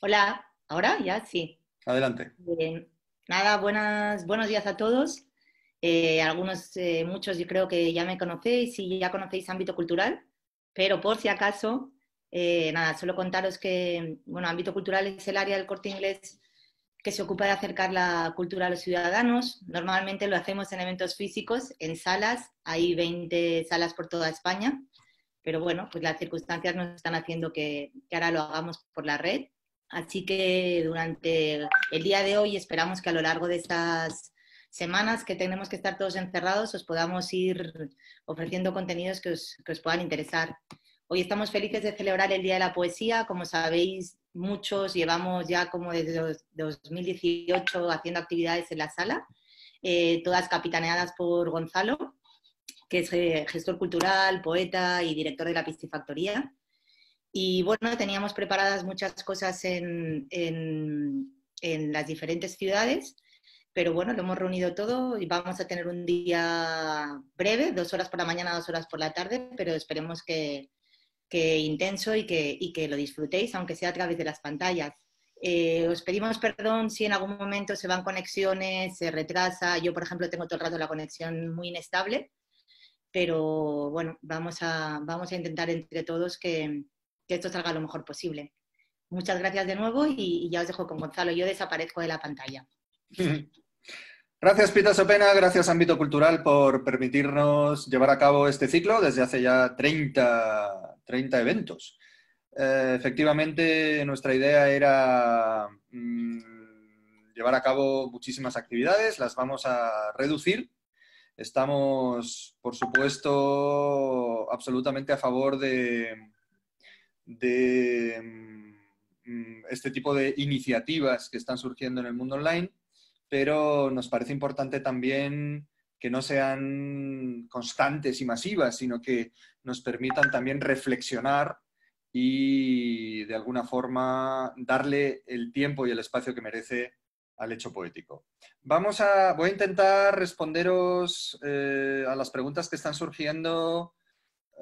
Hola, ¿ahora? Ya, sí. Adelante. nada, buenas, buenos días a todos. Eh, algunos, eh, muchos yo creo que ya me conocéis y ya conocéis ámbito cultural, pero por si acaso, eh, nada, solo contaros que, bueno, ámbito cultural es el área del corte inglés que se ocupa de acercar la cultura a los ciudadanos. Normalmente lo hacemos en eventos físicos, en salas, hay 20 salas por toda España, pero bueno, pues las circunstancias nos están haciendo que, que ahora lo hagamos por la red. Así que durante el día de hoy esperamos que a lo largo de estas semanas que tenemos que estar todos encerrados os podamos ir ofreciendo contenidos que os, puedan interesar. Hoy estamos felices de celebrar el Día de la Poesía. Como sabéis, muchos llevamos ya como desde 2018 haciendo actividades en la sala, eh, todas capitaneadas por Gonzalo, que es eh, gestor cultural, poeta y director de la Piscifactoría. Y bueno, teníamos preparadas muchas cosas en, en, las diferentes ciudades, pero bueno, lo hemos reunido todo y vamos a tener un día breve, dos horas por la mañana, dos horas por la tarde, pero esperemos que, que intenso y que, y que lo disfrutéis, aunque sea a través de las pantallas. Eh, os pedimos perdón si en algún momento se van conexiones, se retrasa. Yo, por ejemplo, tengo todo el rato la conexión muy inestable, pero bueno, vamos a, vamos a intentar entre todos que, que esto salga lo mejor posible. Muchas gracias de nuevo y, ya os dejo con Gonzalo. Yo desaparezco de la pantalla. Gracias, Pita Sopena. Gracias, Ámbito Cultural, por permitirnos llevar a cabo este ciclo desde hace ya 30, 30 eventos. Eh, efectivamente, nuestra idea era mm, llevar a cabo muchísimas actividades. Las vamos a reducir. Estamos, por supuesto, absolutamente a favor de de mm, este tipo de iniciativas que están surgiendo en el mundo online, pero nos parece importante también que no sean constantes y masivas, sino que nos permitan también reflexionar y de alguna forma darle el tiempo y el espacio que merece al hecho poético. Vamos a, voy a intentar responderos eh, a las preguntas que están surgiendo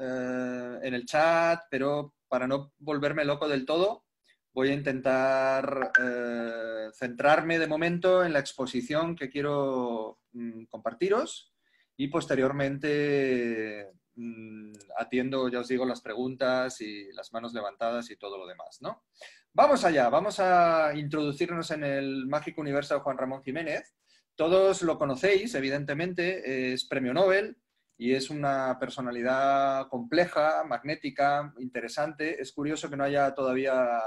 eh, en el chat, pero para no volverme loco del todo, voy a intentar eh, centrarme de momento en la exposición que quiero mm, compartiros y posteriormente mm, atiendo, ya os digo, las preguntas y las manos levantadas y todo lo demás, ¿no? Vamos allá, vamos a introducirnos en el mágico universo de Juan Ramón Jiménez. Todos lo conocéis, evidentemente, es premio Nobel, y es una personalidad compleja, magnética, interesante. Es curioso que no haya todavía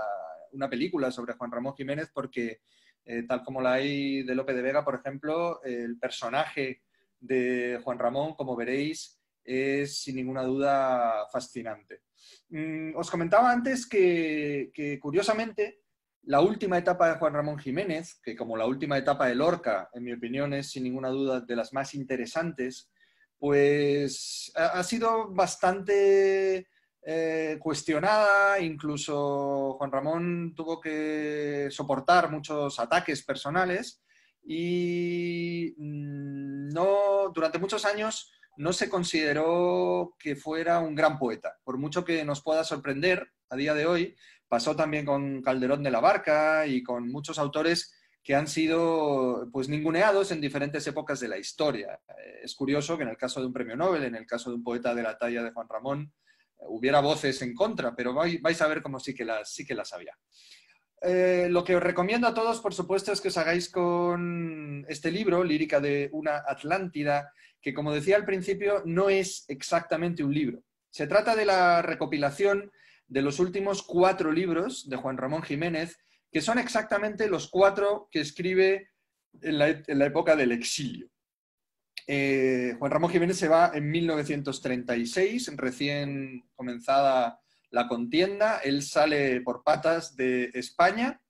una película sobre Juan Ramón Jiménez porque eh, tal como la hay de Lope de Vega, por ejemplo, el personaje de Juan Ramón, como veréis, es sin ninguna duda fascinante. Mm, os comentaba antes que, que, curiosamente, la última etapa de Juan Ramón Jiménez, que como la última etapa de Lorca, en mi opinión, es sin ninguna duda de las más interesantes, pues ha, sido bastante eh, cuestionada, incluso Juan Ramón tuvo que soportar muchos ataques personales y mm, no, durante muchos años no se consideró que fuera un gran poeta, por mucho que nos pueda sorprender a día de hoy. Pasó también con Calderón de la Barca y con muchos autores que han sido pues ninguneados en diferentes épocas de la historia. Eh, es curioso que en el caso de un premio Nobel, en el caso de un poeta de la talla de Juan Ramón, eh, hubiera voces en contra, pero vais a ver cómo sí que las, sí que las había. Eh, lo que os recomiendo a todos, por supuesto, es que os hagáis con este libro, Lírica de una Atlántida, que como decía al principio, no es exactamente un libro. Se trata de la recopilación de los últimos cuatro libros de Juan Ramón Jiménez, que son exactamente los cuatro que escribe en la, época del exilio. Eh, Juan Ramón Jiménez se va en 1936, recién comenzada la contienda. Él sale por patas de España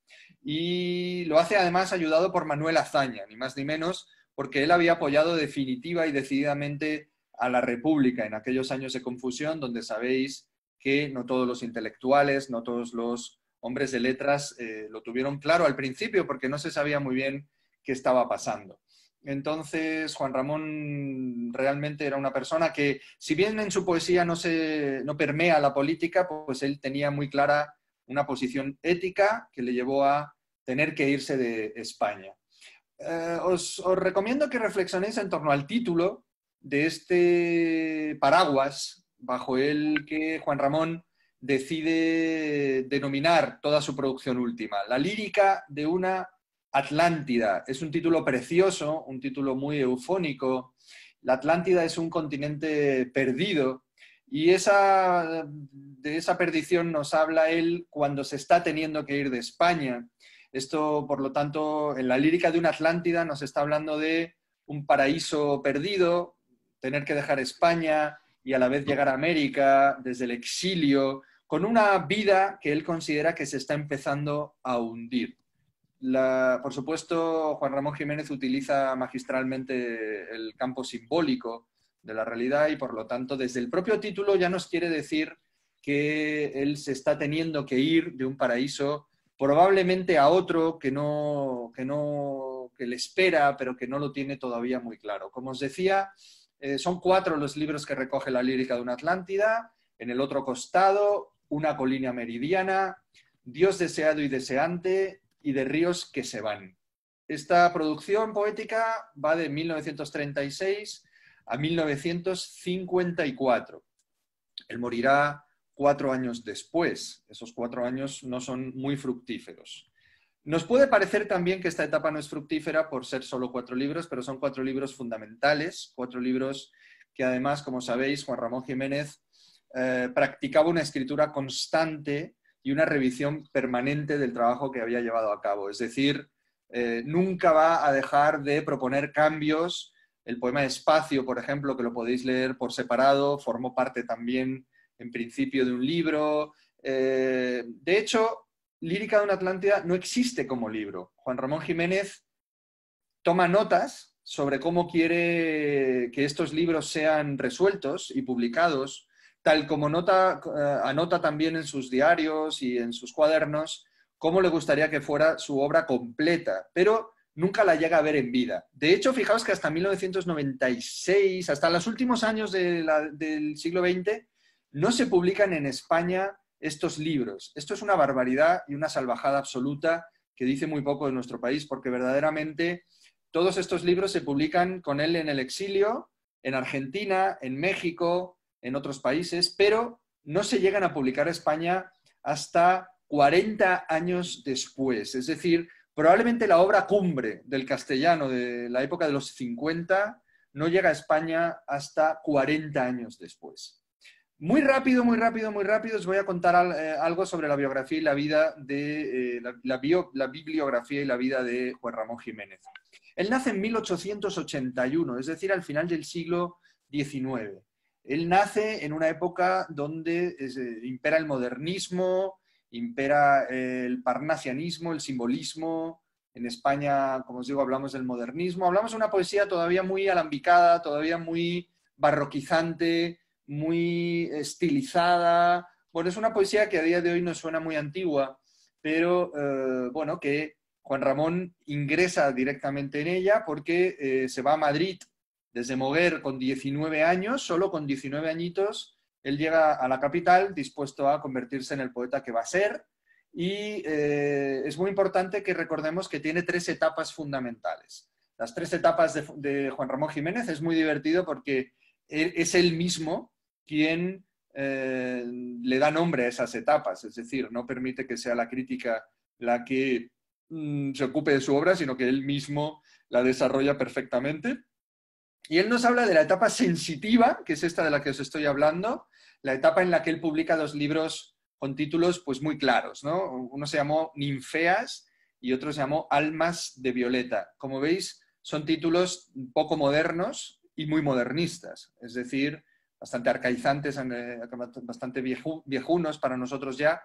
y lo hace además ayudado por Manuel Azaña, ni más ni menos, porque él había apoyado definitiva y decididamente a la República en aquellos años de confusión, donde sabéis que no todos los intelectuales, no todos los hombres de letras eh, lo tuvieron claro al principio porque no se sabía muy bien qué estaba pasando. Entonces, Juan Ramón realmente era una persona que, si bien en su poesía no, se, no permea la política, pues él tenía muy clara una posición ética que le llevó a tener que irse de España. Eh, os, os, recomiendo que reflexionéis en torno al título de este paraguas bajo el que Juan Ramón decide denominar toda su producción última. La lírica de una Atlántida. Es un título precioso, un título muy eufónico. La Atlántida es un continente perdido y de esa perdición nos habla él cuando se está teniendo que ir de España. Esto, por lo tanto, en la lírica de una Atlántida nos está hablando de un paraíso perdido, tener que dejar España y a la vez llegar a América desde el exilio, con una vida que él considera que se está empezando a hundir. por supuesto, Juan Ramón Jiménez utiliza magistralmente el campo simbólico de la realidad y, por lo tanto, desde el propio título ya nos quiere decir que él se está teniendo que ir de un paraíso probablemente a otro que no, no le espera, pero que no lo tiene todavía muy claro. Como os decía, eh, son cuatro los libros que recoge la lírica de una Atlántida. En el otro costado, una colina meridiana, Dios deseado y deseante y de ríos que se van. Esta producción poética va de 1936 a 1954. Él morirá cuatro años después. Esos cuatro años no son muy fructíferos. Nos puede parecer también que esta etapa no es fructífera por ser solo cuatro libros, pero son cuatro libros fundamentales, cuatro libros que además, como sabéis, Juan Ramón Jiménez eh, practicaba una escritura constante y una revisión permanente del trabajo que había llevado a cabo. Es decir, eh, nunca va a dejar de proponer cambios. El poema Espacio, por ejemplo, que lo podéis leer por separado, formó parte también en principio de un libro. Eh, de hecho, Lírica de una Atlántida no existe como libro. Juan Ramón Jiménez toma notas sobre cómo quiere que estos libros sean resueltos y publicados tal como nota, eh, anota también en sus diarios y en sus cuadernos, cómo le gustaría que fuera su obra completa, pero nunca la llega a ver en vida. De hecho, fijaos que hasta 1996, hasta los últimos años del siglo XX, no se publican en España estos libros. Esto es una barbaridad y una salvajada absoluta que dice muy poco de nuestro país, porque verdaderamente todos estos libros se publican con él en el exilio, en Argentina, en México, en otros países, pero no se llegan a publicar a España hasta 40 años después. Es decir, probablemente la obra cumbre del castellano de la época de los 50 no llega a España hasta 40 años después. Muy rápido, muy rápido, muy rápido, os voy a contar eh, algo sobre la biografía y la vida de eh, la, bibliografía y la vida de Juan Ramón Jiménez. Él nace en 1881, es decir, al final del siglo XIX. Él nace en una época donde eh, impera el modernismo, impera eh, el parnasianismo, el simbolismo. En España, como os digo, hablamos del modernismo. Hablamos de una poesía todavía muy alambicada, todavía muy barroquizante, muy estilizada. Bueno, es una poesía que a día de hoy nos suena muy antigua, pero eh, bueno, que Juan Ramón ingresa directamente en ella porque se va a Madrid desde Moguer con 19 años, solo con 19 añitos, él llega a la capital dispuesto a convertirse en el poeta que va a ser. Y eh, es muy importante que recordemos que tiene tres etapas fundamentales. Las tres etapas de, Juan Ramón Jiménez es muy divertido porque es él mismo quien eh, le da nombre a esas etapas, es decir, no permite que sea la crítica la que mm, se ocupe de su obra, sino que él mismo la desarrolla perfectamente. Y él nos habla de la etapa sensitiva, que es esta de la que os estoy hablando, la etapa en la que él publica dos libros con títulos pues muy claros, ¿no? Uno se llamó Ninfeas y otro se llamó Almas de Violeta. Como veis, son títulos poco modernos y muy modernistas, es decir, bastante arcaizantes, eh, bastante viejunos para nosotros ya,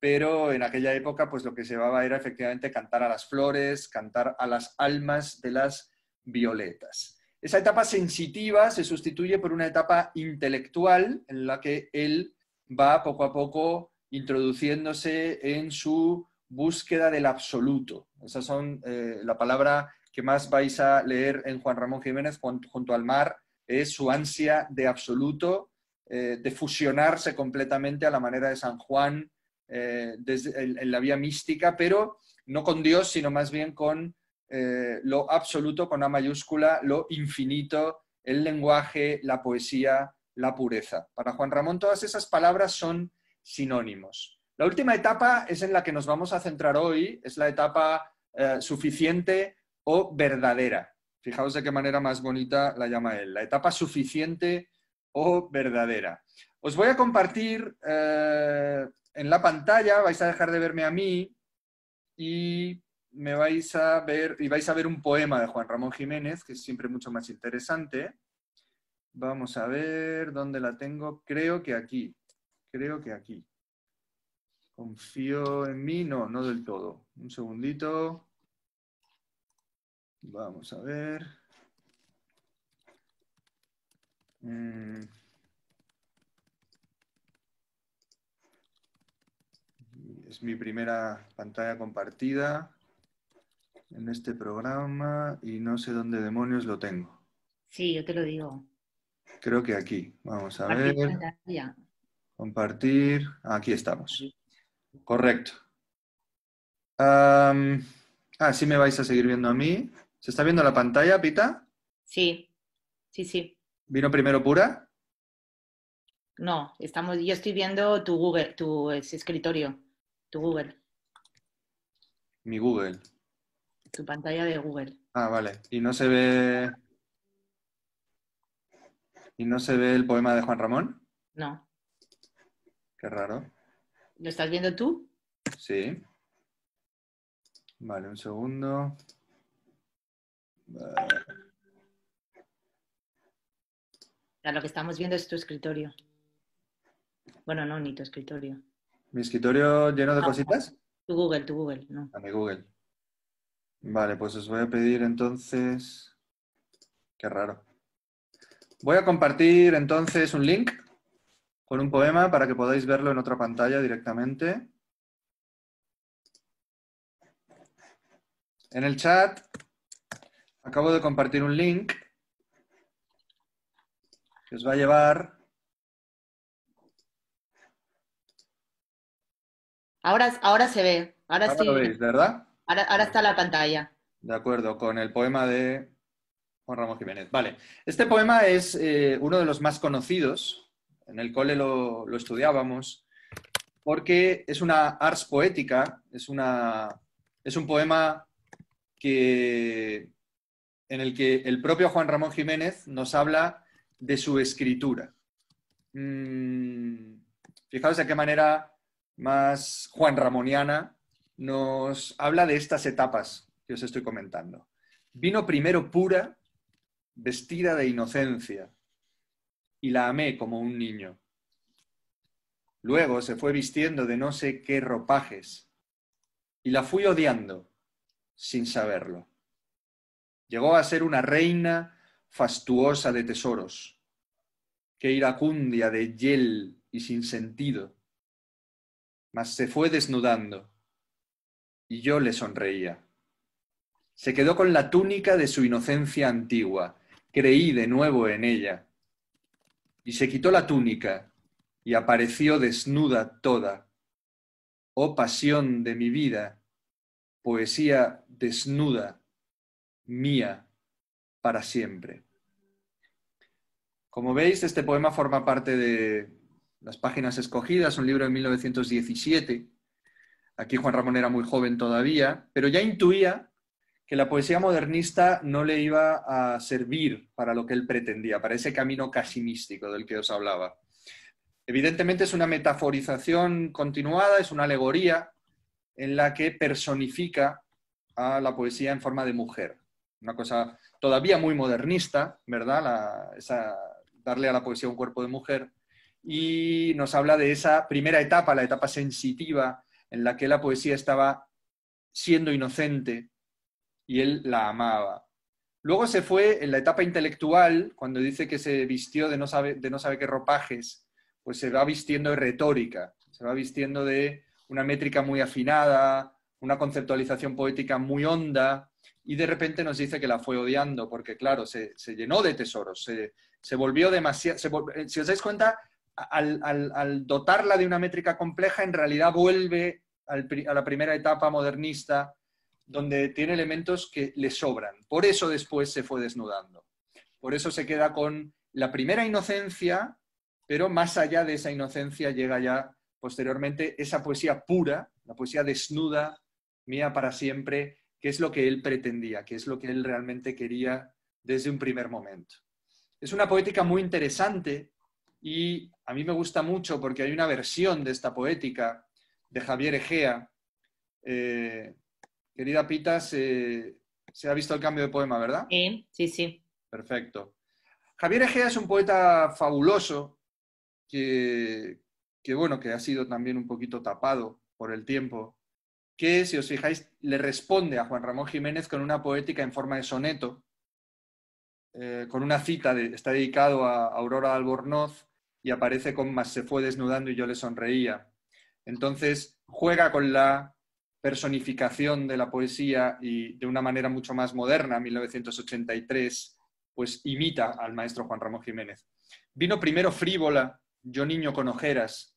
pero en aquella época pues lo que se llevaba era efectivamente cantar a las flores, cantar a las almas de las violetas. Esa etapa sensitiva se sustituye por una etapa intelectual en la que él va poco a poco introduciéndose en su búsqueda del absoluto. Esas son eh, la palabra que más vais a leer en Juan Ramón Jiménez junto al mar, es su ansia de absoluto, eh, de fusionarse completamente a la manera de San Juan eh, desde, en, la vía mística, pero no con Dios, sino más bien con eh, lo absoluto con A mayúscula, lo infinito, el lenguaje, la poesía, la pureza. Para Juan Ramón todas esas palabras son sinónimos. La última etapa es en la que nos vamos a centrar hoy, es la etapa eh, suficiente o verdadera. Fijaos de qué manera más bonita la llama él, la etapa suficiente o verdadera. Os voy a compartir eh, en la pantalla, vais a dejar de verme a mí y me vais a ver, y vais a ver un poema de Juan Ramón Jiménez, que es siempre mucho más interesante. Vamos a ver dónde la tengo. Creo que aquí. Creo que aquí. Confío en mí. No, no del todo. Un segundito. Vamos a ver. Mm. Es mi primera pantalla compartida en este programa y no sé dónde demonios lo tengo. Sí, yo te lo digo. Creo que aquí. Vamos a ver. Compartir. Aquí estamos. Correcto. ah, sí me vais a seguir viendo a mí. ¿Se está viendo la pantalla, Pita? Sí, sí, sí. ¿Vino primero pura? No, estamos, yo estoy viendo tu Google, tu escritorio, tu Google. Mi Google tu pantalla de Google. Ah, vale. Y no se ve. ¿Y no se ve el poema de Juan Ramón? No. Qué raro. ¿Lo estás viendo tú? Sí. Vale, un segundo. lo que estamos viendo es tu escritorio. Bueno, no, ni tu escritorio. ¿Mi escritorio lleno de ah, cositas? Tu Google, tu Google, no. A ah, mi Google. Vale, pues os voy a pedir entonces... Qué raro. Voy a compartir entonces un link con un poema para que podáis verlo en otra pantalla directamente. En el chat acabo de compartir un link que os va a llevar... Ahora, ahora se ve. Ahora, sí. lo veis, ¿verdad? Ahora, está la pantalla. De acuerdo, con el poema de Juan Ramón Jiménez. Vale, este poema es eh, uno de los más conocidos, en el cole lo, estudiábamos, porque es una ars poética, es, una, es un poema que, en el que el propio Juan Ramón Jiménez nos habla de su escritura. Mm, fijaos de qué manera más Juan Ramoniana nos habla de estas etapas que os estoy comentando. Vino primero pura, vestida de inocencia, y la amé como un niño. Luego se fue vistiendo de no sé qué ropajes, y la fui odiando, sin saberlo. Llegó a ser una reina fastuosa de tesoros, que iracundia de hiel y sin sentido, mas se fue desnudando y yo le sonreía. Se quedó con la túnica de su inocencia antigua, creí de nuevo en ella, y se quitó la túnica y apareció desnuda toda. Oh pasión de mi vida, poesía desnuda, mía, para siempre. Como veis, este poema forma parte de Las Páginas Escogidas, un libro de 1917 Aquí Juan Ramón era muy joven todavía, pero ya intuía que la poesía modernista no le iba a servir para lo que él pretendía, para ese camino casi místico del que os hablaba. Evidentemente es una metaforización continuada, es una alegoría en la que personifica a la poesía en forma de mujer. Una cosa todavía muy modernista, ¿verdad? darle a la poesía un cuerpo de mujer. Y nos habla de esa primera etapa, la etapa sensitiva, en la que la poesía estaba siendo inocente y él la amaba. Luego se fue en la etapa intelectual, cuando dice que se vistió de no sabe, de no sabe qué ropajes, pues se va vistiendo de retórica, se va vistiendo de una métrica muy afinada, una conceptualización poética muy honda, y de repente nos dice que la fue odiando, porque claro, se, llenó de tesoros, se, se volvió demasiado... Eh, si os dais cuenta, al, dotarla de una métrica compleja, en realidad vuelve a la primera etapa modernista, donde tiene elementos que le sobran. Por eso después se fue desnudando. Por eso se queda con la primera inocencia, pero más allá de esa inocencia llega ya posteriormente esa poesía pura, la poesía desnuda, mía para siempre, que es lo que él pretendía, que es lo que él realmente quería desde un primer momento. Es una poética muy interesante y a mí me gusta mucho porque hay una versión de esta poética de Javier Egea. Eh, querida Pita, se, ha visto el cambio de poema, ¿verdad? Sí, sí, sí. Perfecto. Javier Egea es un poeta fabuloso que, bueno, que ha sido también un poquito tapado por el tiempo, que, si os fijáis, le responde a Juan Ramón Jiménez con una poética en forma de soneto, eh, con una cita, está dedicado a Aurora Albornoz, y aparece con más se fue desnudando y yo le sonreía. Entonces, juega con la personificación de la poesía y de una manera mucho más moderna, 1983, pues imita al maestro Juan Ramón Jiménez. Vino primero Frívola, yo niño con ojeras,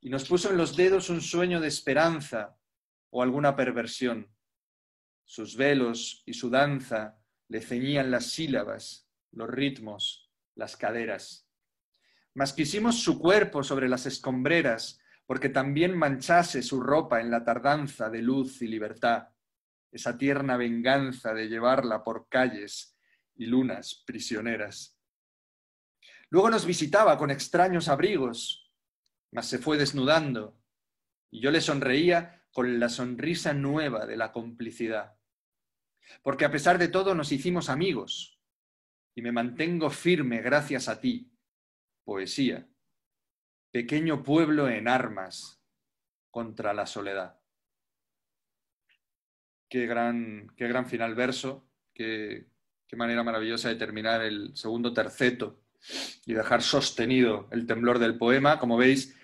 y nos puso en los dedos un sueño de esperanza o alguna perversión. Sus velos y su danza le ceñían las sílabas, los ritmos, las caderas mas quisimos su cuerpo sobre las escombreras, porque también manchase su ropa en la tardanza de luz y libertad, esa tierna venganza de llevarla por calles y lunas prisioneras. Luego nos visitaba con extraños abrigos, mas se fue desnudando, y yo le sonreía con la sonrisa nueva de la complicidad, porque a pesar de todo nos hicimos amigos, y me mantengo firme gracias a ti, poesía. Pequeño pueblo en armas contra la soledad. Qué gran, qué gran final verso, qué, qué manera maravillosa de terminar el segundo terceto y dejar sostenido el temblor del poema. Como veis,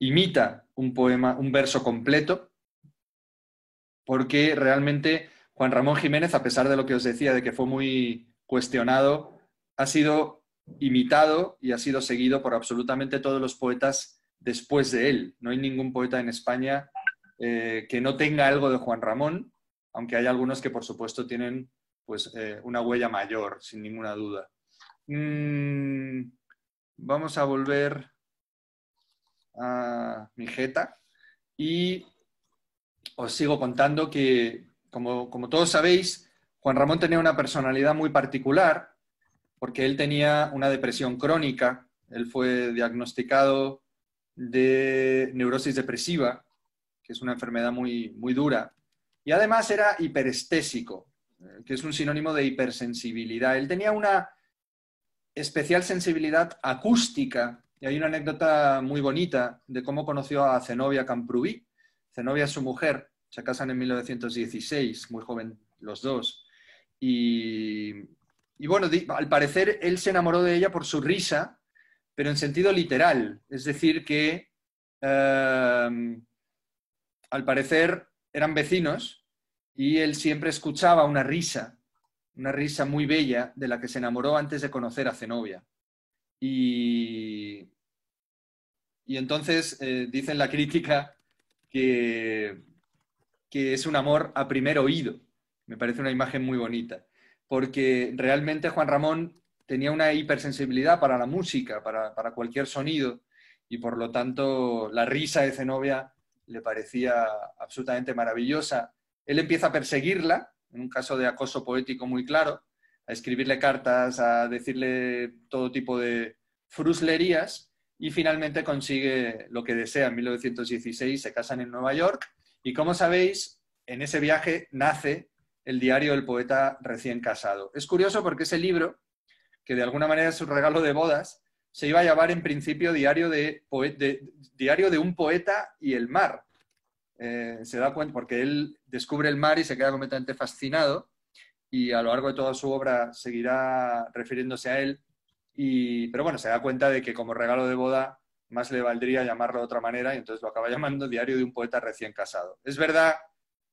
imita un poema, un verso completo, porque realmente Juan Ramón Jiménez, a pesar de lo que os decía de que fue muy cuestionado, ha sido imitado y ha sido seguido por absolutamente todos los poetas después de él. No hay ningún poeta en España eh, que no tenga algo de Juan Ramón, aunque hay algunos que por supuesto tienen pues, eh, una huella mayor, sin ninguna duda. Mm, vamos a volver a mi jeta y os sigo contando que, como, como todos sabéis, Juan Ramón tenía una personalidad muy particular porque él tenía una depresión crónica, él fue diagnosticado de neurosis depresiva, que es una enfermedad muy, muy dura, y además era hiperestésico, eh, que es un sinónimo de hipersensibilidad. Él tenía una especial sensibilidad acústica, y hay una anécdota muy bonita de cómo conoció a Zenobia Camprubí. Zenobia es su mujer, se casan en 1916, muy joven los dos, y y bueno, al parecer él se enamoró de ella por su risa, pero en sentido literal. Es decir, que em, al parecer eran vecinos y él siempre escuchaba una risa, una risa muy bella de la que se enamoró antes de conocer a Zenobia. Y, entonces eh, dicen la crítica que, que es un amor a primer oído. Me parece una imagen muy bonita porque realmente Juan Ramón tenía una hipersensibilidad para la música, para, cualquier sonido, y por lo tanto la risa de Zenobia le parecía absolutamente maravillosa. Él empieza a perseguirla, en un caso de acoso poético muy claro, a escribirle cartas, a decirle todo tipo de fruslerías, y finalmente consigue lo que desea en 1916, se casan en Nueva York, y como sabéis, en ese viaje nace el diario del poeta recién casado. Es curioso porque ese libro, que de alguna manera es un regalo de bodas, se iba a llamar en principio diario de, diario de un poeta y el mar. Eh, se da cuenta porque él descubre el mar y se queda completamente fascinado y a lo largo de toda su obra seguirá refiriéndose a él. Y, pero bueno, se da cuenta de que como regalo de boda más le valdría llamarlo de otra manera y entonces lo acaba llamando Diario de un poeta recién casado. Es verdad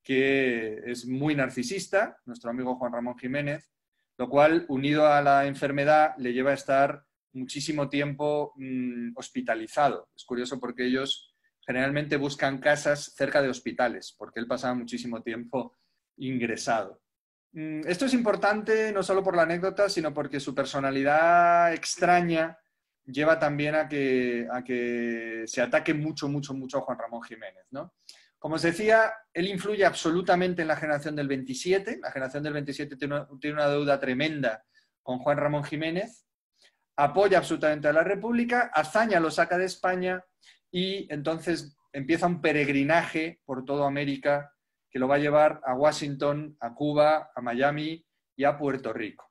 que es muy narcisista, nuestro amigo Juan Ramón Jiménez, lo cual, unido a la enfermedad, le lleva a estar muchísimo tiempo mm, hospitalizado. Es curioso porque ellos generalmente buscan casas cerca de hospitales, porque él pasaba muchísimo tiempo ingresado. Mm, esto es importante no solo por la anécdota, sino porque su personalidad extraña lleva también a que, a que se ataque mucho, mucho, mucho a Juan Ramón Jiménez. ¿no? Como os decía, él influye absolutamente en la generación del 27. La generación del 27 tiene una, deuda tremenda con Juan Ramón Jiménez. Apoya absolutamente a la República, Azaña lo saca de España y entonces empieza un peregrinaje por toda América que lo va a llevar a Washington, a Cuba, a Miami y a Puerto Rico.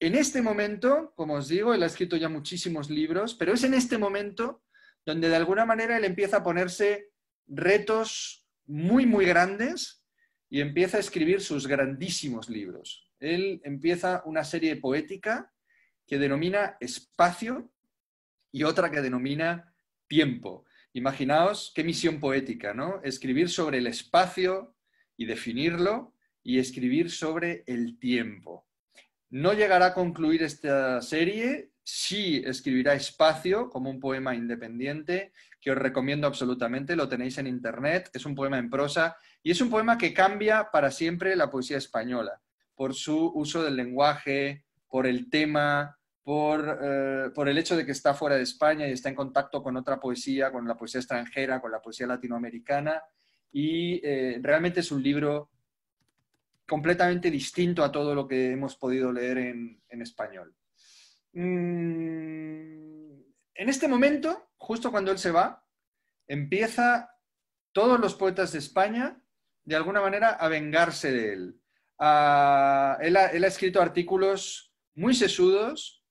En este momento, como os digo, él ha escrito ya muchísimos libros, pero es en este momento donde de alguna manera él empieza a ponerse retos muy, muy grandes y empieza a escribir sus grandísimos libros. Él empieza una serie poética que denomina espacio y otra que denomina tiempo. Imaginaos qué misión poética, ¿no? Escribir sobre el espacio y definirlo y escribir sobre el tiempo. No llegará a concluir esta serie Sí escribirá Espacio como un poema independiente que os recomiendo absolutamente, lo tenéis en internet, es un poema en prosa y es un poema que cambia para siempre la poesía española por su uso del lenguaje, por el tema, por, eh, el hecho de que está fuera de España y está en contacto con otra poesía, con la poesía extranjera, con la poesía latinoamericana y eh, realmente es un libro completamente distinto a todo lo que hemos podido leer en español. Mm, en este momento, justo cuando él se va, empieza todos los poetas de España, de alguna manera, a vengarse de él. Ah, él, ha, escrito artículos muy sesudos,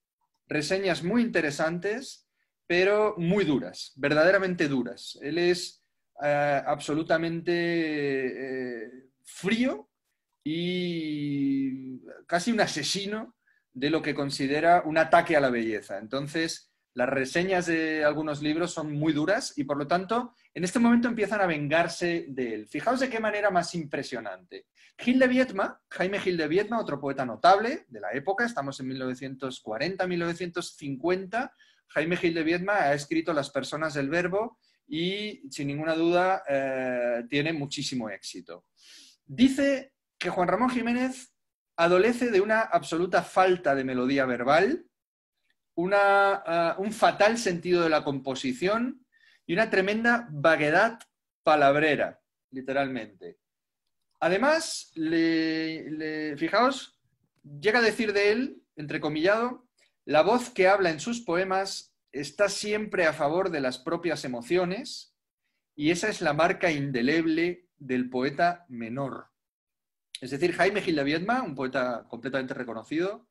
reseñas muy interesantes, pero muy duras, verdaderamente duras. Él es ah, absolutamente eh, frío y casi un asesino de lo que considera un ataque a la belleza. Entonces, las reseñas de algunos libros son muy duras y, por lo tanto, en este momento empiezan a vengarse de él. Fijaos de qué manera más impresionante. Gil de Vietma, Jaime Gil de Vietma, otro poeta notable de la época, estamos en 1940-1950, Jaime Gil de Vietma ha escrito Las personas del verbo y, sin ninguna duda, eh, tiene muchísimo éxito. Dice que Juan Ramón Jiménez adolece de una absoluta falta de melodía verbal, ah, un fatal sentido de la composición y una tremenda vaguedad palabrera, literalmente. Además, fijaos, llega a decir de él, entrecomillado, la voz que habla en sus poemas está siempre a favor de las propias emociones y esa es la marca indeleble del poeta menor. Es decir, Jaime Gil de un poeta completamente reconocido,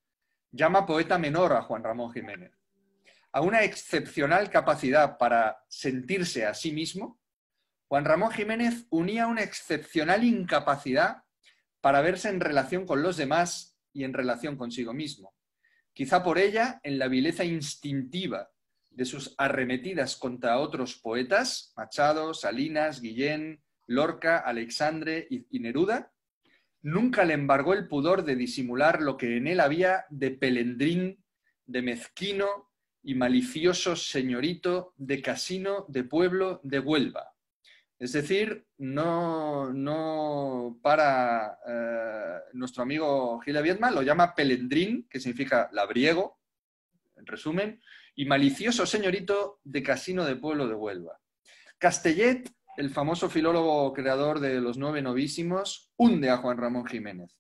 llama poeta menor a Juan Ramón Jiménez, a una excepcional capacidad para sentirse a sí mismo, Juan Ramón Jiménez unía una excepcional incapacidad para verse en relación con los demás y en relación consigo mismo. Quizá por ella, en la vileza instintiva de sus arremetidas contra otros poetas, Machado, Salinas, Guillén, Lorca, Alexandre y Neruda, nunca le embargó el pudor de disimular lo que en él había de pelendrín, de mezquino y malicioso señorito, de casino, de pueblo, de Huelva. Es decir, no, no para eh, nuestro amigo Gil Viedma, lo llama pelendrín, que significa labriego, en resumen, y malicioso señorito de casino de pueblo de Huelva. Castellet el famoso filólogo creador de Los Nueve Novísimos, hunde a Juan Ramón Jiménez.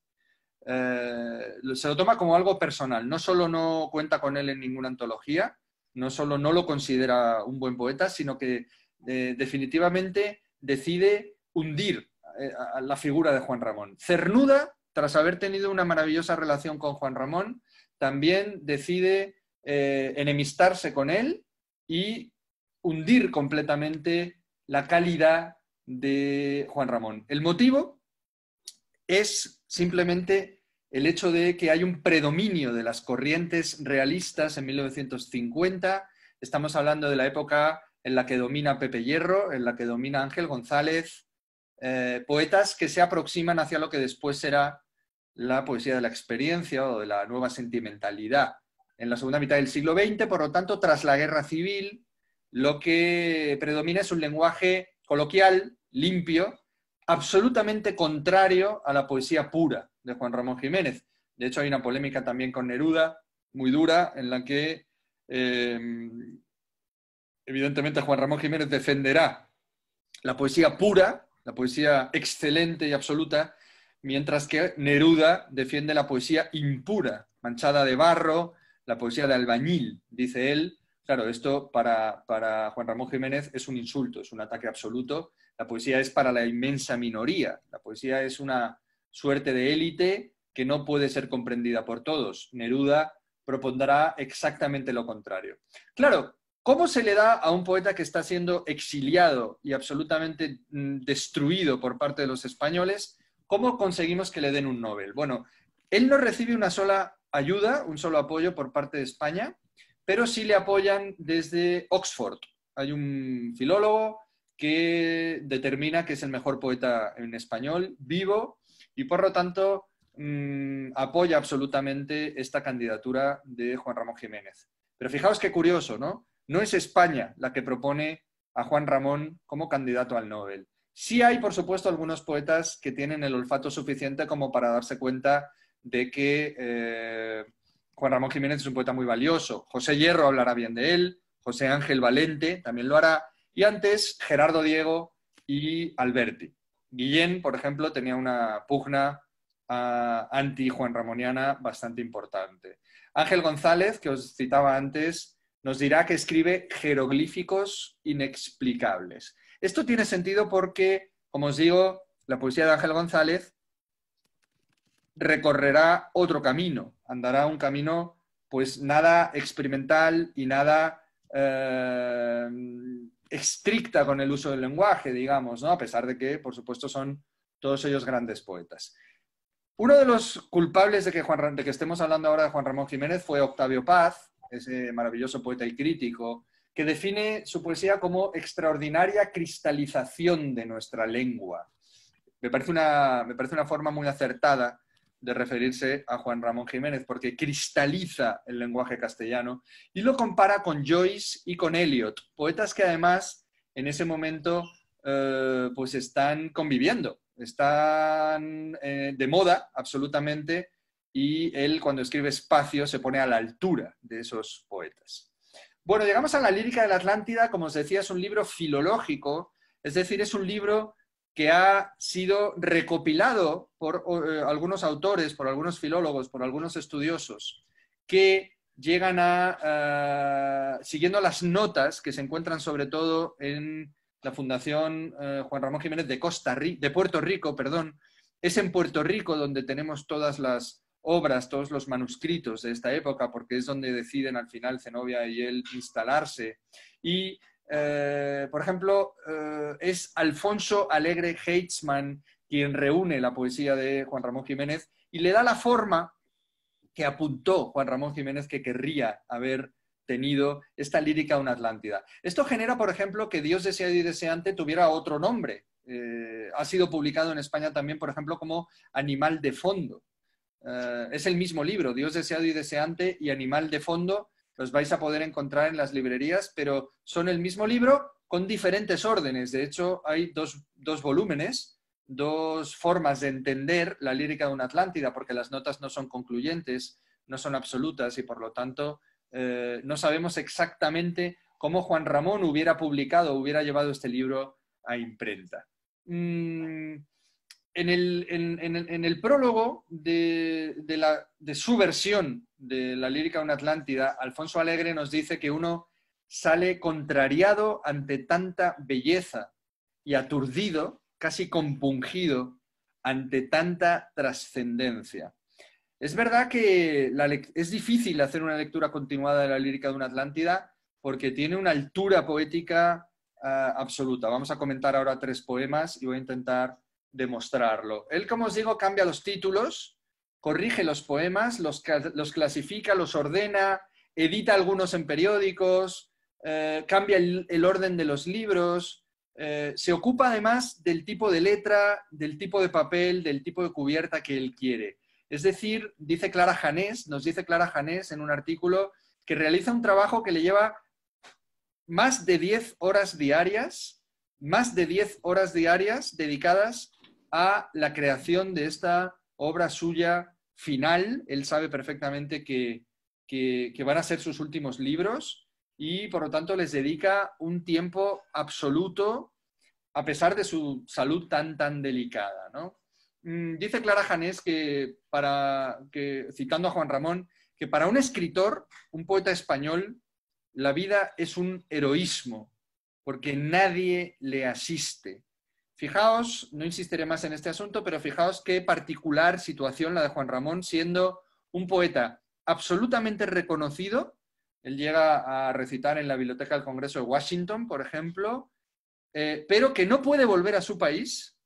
Eh, se lo toma como algo personal. No solo no cuenta con él en ninguna antología, no solo no lo considera un buen poeta, sino que eh, definitivamente decide hundir eh, a la figura de Juan Ramón. Cernuda, tras haber tenido una maravillosa relación con Juan Ramón, también decide enemistarse con él y hundir completamente la calidad de Juan Ramón. El motivo es simplemente el hecho de que hay un predominio de las corrientes realistas en 1950. Estamos hablando de la época en la que domina Pepe Hierro, en la que domina Ángel González, eh, poetas que se aproximan hacia lo que después será la poesía de la experiencia o de la nueva sentimentalidad. En la segunda mitad del siglo XX, por lo tanto, tras la guerra civil, lo que predomina es un lenguaje coloquial, limpio, absolutamente contrario a la poesía pura de Juan Ramón Jiménez. De hecho, hay una polémica también con Neruda, muy dura, en la que eh, evidentemente Juan Ramón Jiménez defenderá la poesía pura, la poesía excelente y absoluta, mientras que Neruda defiende la poesía impura, manchada de barro, la poesía de albañil, dice él, Claro, esto para, Juan Ramón Jiménez es un insulto, es un ataque absoluto. La poesía es para la inmensa minoría. La poesía es una suerte de élite que no puede ser comprendida por todos. Neruda propondrá exactamente lo contrario. Claro, ¿cómo se le da a un poeta que está siendo exiliado y absolutamente mm, destruido por parte de los españoles? ¿Cómo conseguimos que le den un Nobel? Bueno, él no recibe una sola ayuda, un solo apoyo por parte de España pero sí le apoyan desde Oxford. Hay un filólogo que determina que es el mejor poeta en español vivo y por lo tanto mm, apoya absolutamente esta candidatura de Juan Ramón Jiménez. Pero fijaos qué curioso, ¿no? No es España la que propone a Juan Ramón como candidato al Nobel. Sí hay, por supuesto, algunos poetas que tienen el olfato suficiente como para darse cuenta de que eh, Juan Ramón Jiménez es un poeta muy valioso. José Hierro hablará bien de él, José Ángel Valente también lo hará, y antes Gerardo Diego y Alberti. Guillén, por ejemplo, tenía una pugna ah, anti-Juan Ramoniana bastante importante. Ángel González, que os citaba antes, nos dirá que escribe jeroglíficos inexplicables. Esto tiene sentido porque, como os digo, la poesía de Ángel González recorrerá otro camino, andará un camino pues nada experimental y nada eh, estricta con el uso del lenguaje, digamos, ¿no? a pesar de que, por supuesto, son todos ellos grandes poetas. Uno de los culpables de que, Juan, que estemos hablando ahora de Juan Ramón Jiménez fue Octavio Paz, ese maravilloso poeta y crítico, que define su poesía como extraordinaria cristalización de nuestra lengua. Me parece me parece una forma muy acertada de referirse a Juan Ramón Jiménez, porque cristaliza el lenguaje castellano y lo compara con Joyce y con Eliot, poetas que además en ese momento eh, pues están conviviendo, están eh, de moda absolutamente y él cuando escribe espacio se pone a la altura de esos poetas. Bueno, llegamos a la lírica de la Atlántida, como os decía, es un libro filológico, es decir, es un libro que ha sido recopilado por eh, algunos autores, por algunos filólogos, por algunos estudiosos, que llegan a, siguiendo las notas que se encuentran sobre todo en la Fundación eh, Juan Ramón Jiménez de, Costa de Puerto Rico, perdón. Es en Puerto Rico donde tenemos todas las obras, todos los manuscritos de esta época, porque es donde deciden al final Zenobia y él instalarse. Y eh, por ejemplo, eh, es Alfonso Alegre Heitzman quien reúne la poesía de Juan Ramón Jiménez y le da la forma que apuntó Juan Ramón Jiménez que querría haber tenido esta lírica una Atlántida. Esto genera, por ejemplo, que Dios deseado y deseante tuviera otro nombre. Eh, ha sido publicado en España también, por ejemplo, como Animal de Fondo. es el mismo libro, Dios deseado y deseante y Animal de Fondo, los vais a poder encontrar en las librerías, pero son el mismo libro con diferentes órdenes. De hecho, hay dos, volúmenes, dos formas de entender la lírica de una Atlántida, porque las notas no son concluyentes, no son absolutas y por lo tanto eh, no sabemos exactamente cómo Juan Ramón hubiera publicado, hubiera llevado este libro a imprenta. Mm, en el, prólogo de, su versión de la lírica de Una Atlántida, Alfonso Alegre nos dice que uno sale contrariado ante tanta belleza y aturdido, casi compungido, ante tanta trascendencia. Es verdad que es difícil hacer una lectura continuada de la lírica de una Atlántida porque tiene una altura poética ah, absoluta. Vamos a comentar ahora tres poemas y voy a intentar demostrarlo. Él, como os digo, cambia los títulos, corrige los poemas, los, clasifica, los ordena, edita algunos en periódicos, eh, cambia el, orden de los libros, eh, se ocupa además del tipo de letra, del tipo de papel, del tipo de cubierta que él quiere. Es decir, dice Clara Janés, nos dice Clara Janés en un artículo, que realiza un trabajo que le lleva más de 10 horas diarias, más de 10 horas diarias dedicadas a la creación de esta obra suya final. Él sabe perfectamente que, van a ser sus últimos libros y por lo tanto les dedica un tiempo absoluto a pesar de su salud tan, tan delicada. ¿no? Mm, dice Clara Janés que, para, citando a Juan Ramón, que para un escritor, un poeta español, la vida es un heroísmo, porque nadie le asiste. Fijaos, no insistiré más en este asunto, pero fijaos qué particular situación la de Juan Ramón, siendo un poeta absolutamente reconocido. Él llega a recitar en la Biblioteca del Congreso de Washington, por ejemplo, eh, pero que no puede volver a su país,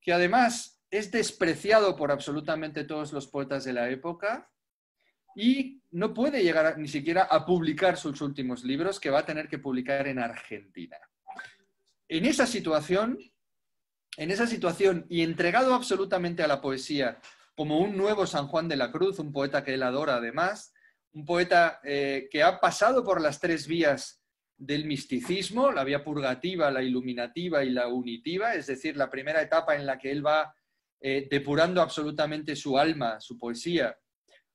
que además es despreciado por absolutamente todos los poetas de la época y no puede llegar ni siquiera a publicar sus últimos libros que va a tener que publicar en Argentina. En esa situación, en esa situación y entregado absolutamente a la poesía, como un nuevo San Juan de la Cruz, un poeta que él adora además, un poeta eh, que ha pasado por las tres vías del misticismo, la vía purgativa, la iluminativa y la unitiva, es decir, la primera etapa en la que él va eh, depurando absolutamente su alma, su poesía,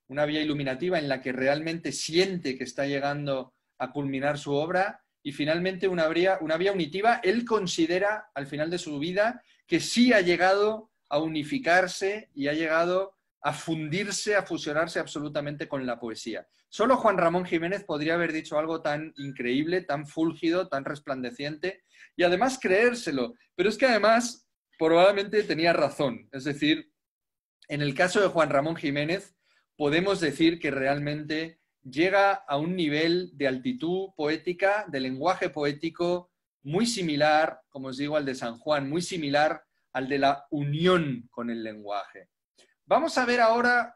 una vía iluminativa en la que realmente siente que está llegando a culminar su obra y finalmente una vía, una vía unitiva. Él considera al final de su vida que sí ha llegado a unificarse y ha llegado a fundirse, a fusionarse absolutamente con la poesía. Solo Juan Ramón Jiménez podría haber dicho algo tan increíble, tan fúlgido, tan resplandeciente y además creérselo. Pero es que además probablemente tenía razón. Es decir, en el caso de Juan Ramón Jiménez podemos decir que realmente llega a un nivel de altitud poética, de lenguaje poético muy similar, como os digo, al de San Juan, muy similar al de la unión con el lenguaje. Vamos a ver ahora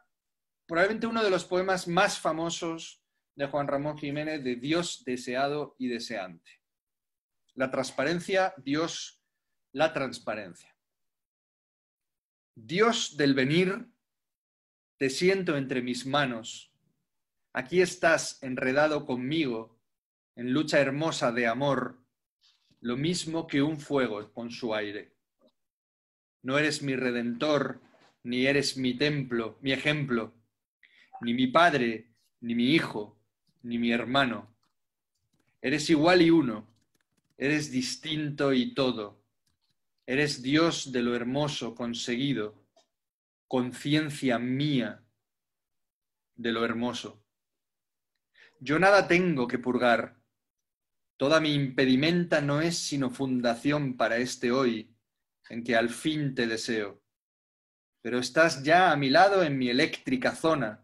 probablemente uno de los poemas más famosos de Juan Ramón Jiménez, de Dios deseado y deseante. La transparencia, Dios, la transparencia. Dios del venir, te siento entre mis manos Aquí estás enredado conmigo en lucha hermosa de amor, lo mismo que un fuego con su aire. No eres mi redentor, ni eres mi templo, mi ejemplo, ni mi padre, ni mi hijo, ni mi hermano. Eres igual y uno, eres distinto y todo. Eres Dios de lo hermoso conseguido, conciencia mía de lo hermoso. Yo nada tengo que purgar. Toda mi impedimenta no es sino fundación para este hoy, en que al fin te deseo. Pero estás ya a mi lado en mi eléctrica zona,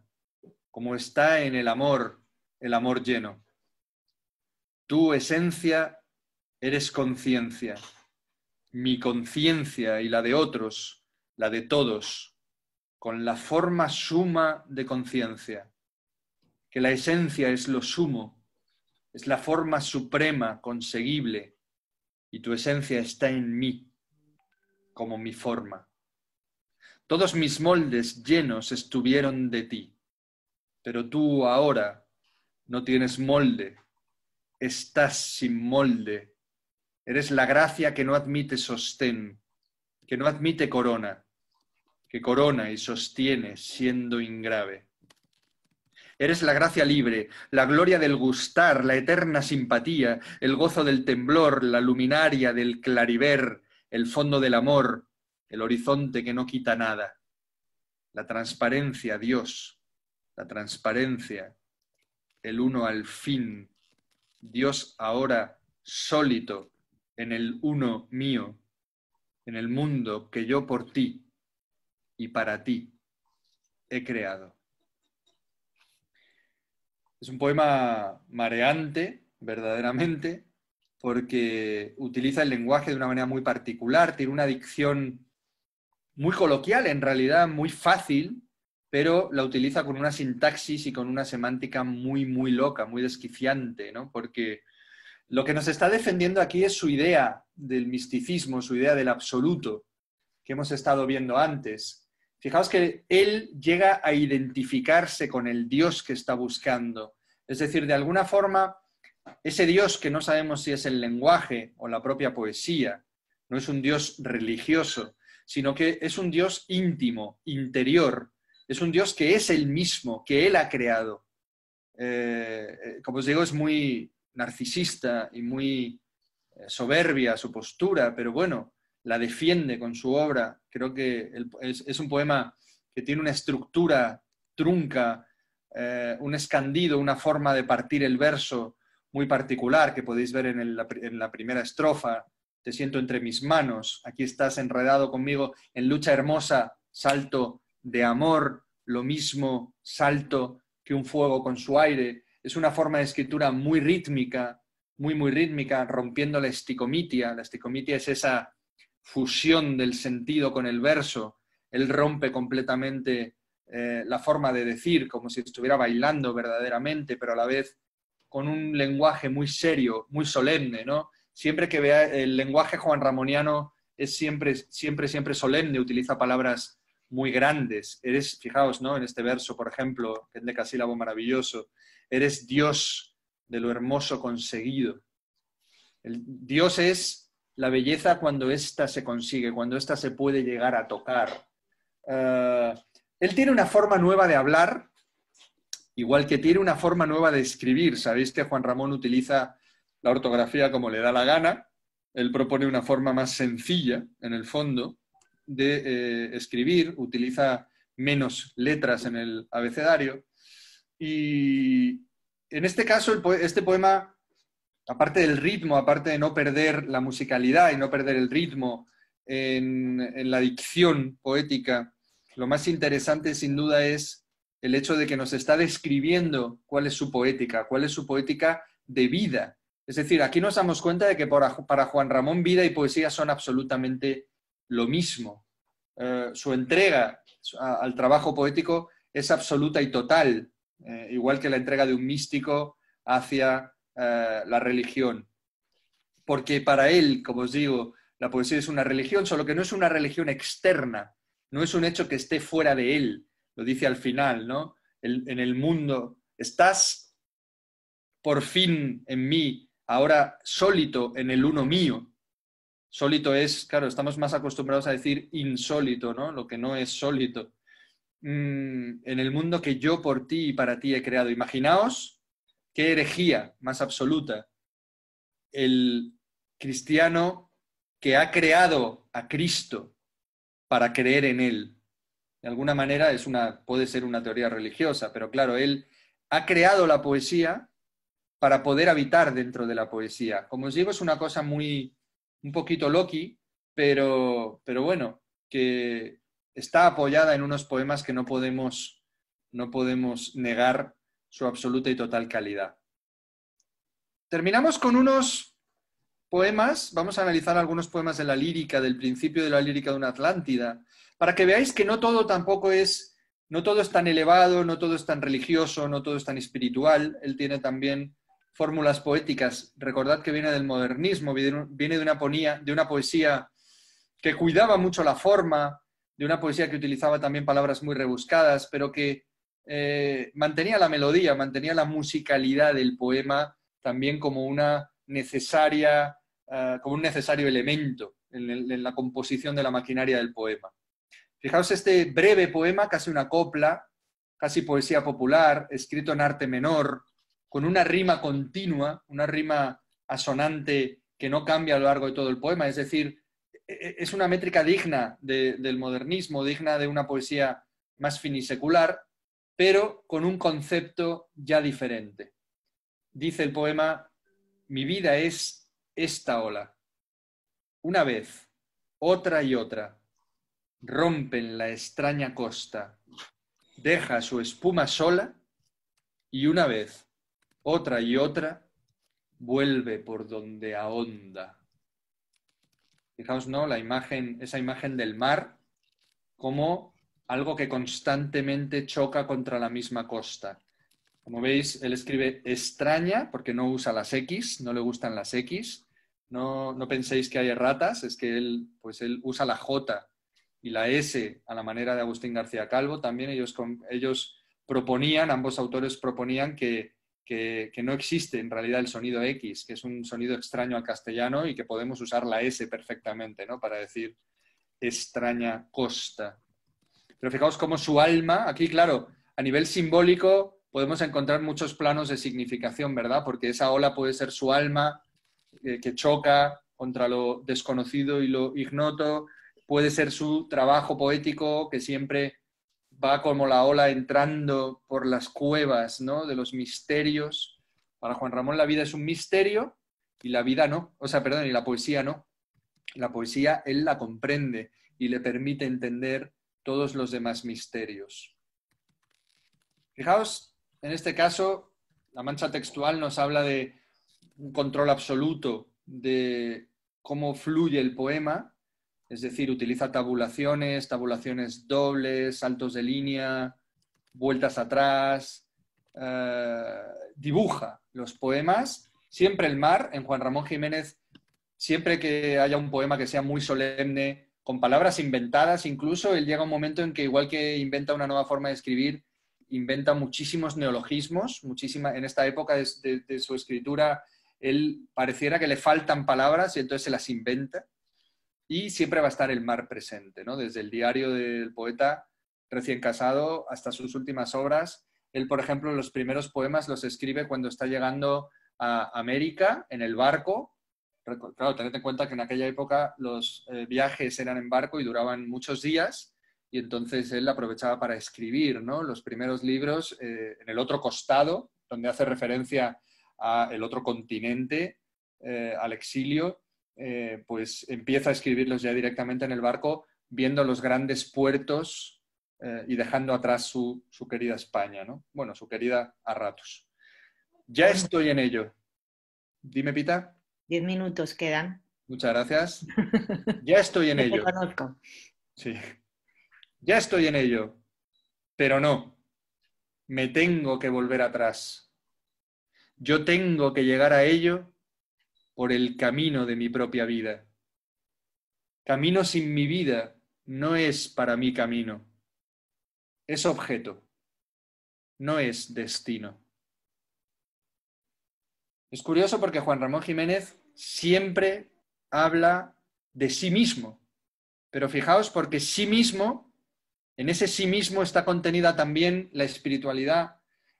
como está en el amor, el amor lleno. Tu esencia eres conciencia, mi conciencia y la de otros, la de todos, con la forma suma de conciencia que la esencia es lo sumo, es la forma suprema conseguible y tu esencia está en mí como mi forma. Todos mis moldes llenos estuvieron de ti, pero tú ahora no tienes molde, estás sin molde, eres la gracia que no admite sostén, que no admite corona, que corona y sostiene siendo ingrave. Eres la gracia libre, la gloria del gustar, la eterna simpatía, el gozo del temblor, la luminaria del clariver, el fondo del amor, el horizonte que no quita nada. La transparencia, Dios, la transparencia, el uno al fin, Dios ahora sólito en el uno mío, en el mundo que yo por ti y para ti he creado. Es un poema mareante, verdaderamente, porque utiliza el lenguaje de una manera muy particular, tiene una dicción muy coloquial, en realidad muy fácil, pero la utiliza con una sintaxis y con una semántica muy, muy loca, muy desquiciante, Porque lo que nos está defendiendo aquí es su idea del misticismo, su idea del absoluto que hemos estado viendo antes. Fijaos que él llega a identificarse con el Dios que está buscando. Es decir, de alguna forma, ese Dios que no sabemos si es el lenguaje o la propia poesía, no es un Dios religioso, sino que es un Dios íntimo, interior, es un Dios que es el mismo, que él ha creado. Eh, eh, como os digo, es muy narcisista y muy eh, soberbia su postura, pero bueno, la defiende con su obra. Creo que es, un poema que tiene una estructura trunca, eh, un escandido, una forma de partir el verso muy particular que podéis ver en, en la primera estrofa. Te siento entre mis manos, aquí estás enredado conmigo en lucha hermosa, salto de amor, lo mismo salto que un fuego con su aire. Es una forma de escritura muy rítmica, muy, muy rítmica, rompiendo la esticomitia. La esticomitia es esa fusión del sentido con el verso, él rompe completamente eh, la forma de decir, como si estuviera bailando verdaderamente, pero a la vez con un lenguaje muy serio, muy solemne, ¿no? Siempre que vea el lenguaje Juan Ramoniano es siempre, siempre, siempre solemne, utiliza palabras muy grandes. Eres, fijaos, ¿no? En este verso, por ejemplo, de casílabo maravilloso, eres Dios de lo hermoso conseguido. El, Dios es la belleza cuando ésta se consigue, cuando ésta se puede llegar a tocar. Eh, él tiene una forma nueva de hablar, igual que tiene una forma nueva de escribir. Sabéis que Juan Ramón utiliza la ortografía como le da la gana. Él propone una forma más sencilla, en el fondo, de eh, escribir. Utiliza menos letras en el abecedario. Y en este caso, este poema aparte del ritmo, aparte de no perder la musicalidad y no perder el ritmo en, la dicción poética, lo más interesante sin duda es el hecho de que nos está describiendo cuál es su poética, cuál es su poética de vida. Es decir, aquí nos damos cuenta de que para, Juan Ramón vida y poesía son absolutamente lo mismo. Eh, su entrega al trabajo poético es absoluta y total, eh, igual que la entrega de un místico hacia eh, la religión. Porque para él, como os digo, la poesía es una religión, solo que no es una religión externa, no es un hecho que esté fuera de él, lo dice al final, ¿no? en el mundo, estás por fin en mí, ahora sólito en el uno mío. Sólito es, claro, estamos más acostumbrados a decir insólito, ¿no? Lo que no es sólito. Mm, en el mundo que yo por ti y para ti he creado. Imaginaos qué herejía más absoluta. El cristiano que ha creado a Cristo para creer en él. De alguna manera es una, puede ser una teoría religiosa, pero claro, él ha creado la poesía para poder habitar dentro de la poesía. Como os digo, es una cosa muy, un poquito loqui, pero, pero bueno, que está apoyada en unos poemas que no podemos, no podemos negar su absoluta y total calidad. Terminamos con unos poemas, vamos a analizar algunos poemas de la lírica, del principio de la lírica de una Atlántida, para que veáis que no todo tampoco es, no todo es tan elevado, no todo es tan religioso, no todo es tan espiritual. Él tiene también fórmulas poéticas. Recordad que viene del modernismo, viene de una, de una poesía que cuidaba mucho la forma, de una poesía que utilizaba también palabras muy rebuscadas, pero que eh, mantenía la melodía, mantenía la musicalidad del poema también como, una ah, como un necesario elemento en, la composición de la maquinaria del poema. Fijaos este breve poema, casi una copla, casi poesía popular, escrito en arte menor, con una rima continua, una rima asonante que no cambia a lo largo de todo el poema, es decir, e, e, es una métrica digna del modernismo, digna de una poesía más finisecular, pero con un concepto ya diferente. Dice el poema, mi vida es esta ola. Una vez, otra y otra, rompen la extraña costa, deja su espuma sola y una vez, otra y otra, vuelve por donde ahonda. Fijaos, ¿no? La imagen, esa imagen del mar como algo que constantemente choca contra la misma costa. Como veis, él escribe extraña porque no usa las X, no le gustan las X. No, no penséis que hay ratas es que él, pues él usa la J y la S a la manera de Agustín García Calvo. También ellos, ellos proponían, ambos autores proponían que, que, que, no existe en realidad el sonido X, que es un sonido extraño al castellano y que podemos usar la S perfectamente ¿no? para decir extraña costa. Pero fijaos cómo su alma, aquí claro, a nivel simbólico podemos encontrar muchos planos de significación, ¿verdad? Porque esa ola puede ser su alma eh, que choca contra lo desconocido y lo ignoto, puede ser su trabajo poético que siempre va como la ola entrando por las cuevas, ¿no? De los misterios. Para Juan Ramón la vida es un misterio y la vida no, o sea, perdón, y la poesía no. La poesía él la comprende y le permite entender todos los demás misterios. Fijaos, en este caso, la mancha textual nos habla de un control absoluto de cómo fluye el poema, es decir, utiliza tabulaciones, tabulaciones dobles, saltos de línea, vueltas atrás, eh, dibuja los poemas. Siempre el mar, en Juan Ramón Jiménez, siempre que haya un poema que sea muy solemne, con palabras inventadas incluso, él llega a un momento en que igual que inventa una nueva forma de escribir, inventa muchísimos neologismos, muchísima, en esta época de, su escritura, él pareciera que le faltan palabras y entonces se las inventa. Y siempre va a estar el mar presente, ¿no? Desde el diario del poeta recién casado hasta sus últimas obras. Él, por ejemplo, los primeros poemas los escribe cuando está llegando a América en el barco Claro, tened en cuenta que en aquella época los eh, viajes eran en barco y duraban muchos días y entonces él aprovechaba para escribir los primeros libros eh, en el otro costado, donde hace referencia al otro continente, eh, al exilio, pues empieza a escribirlos ya directamente en el barco, viendo los grandes puertos y dejando atrás su, querida España, bueno, su querida a ratos. Ya estoy en ello. Dime, Pita. Diez minutos quedan. Muchas gracias. Ya estoy en ello. Sí. Ya estoy en ello. Pero no. Me tengo que volver atrás. Yo tengo que llegar a ello por el camino de mi propia vida. Camino sin mi vida no es para mí camino. Es objeto. No es destino. Es curioso porque Juan Ramón Jiménez siempre habla de sí mismo, pero fijaos porque sí mismo, en ese sí mismo está contenida también la espiritualidad,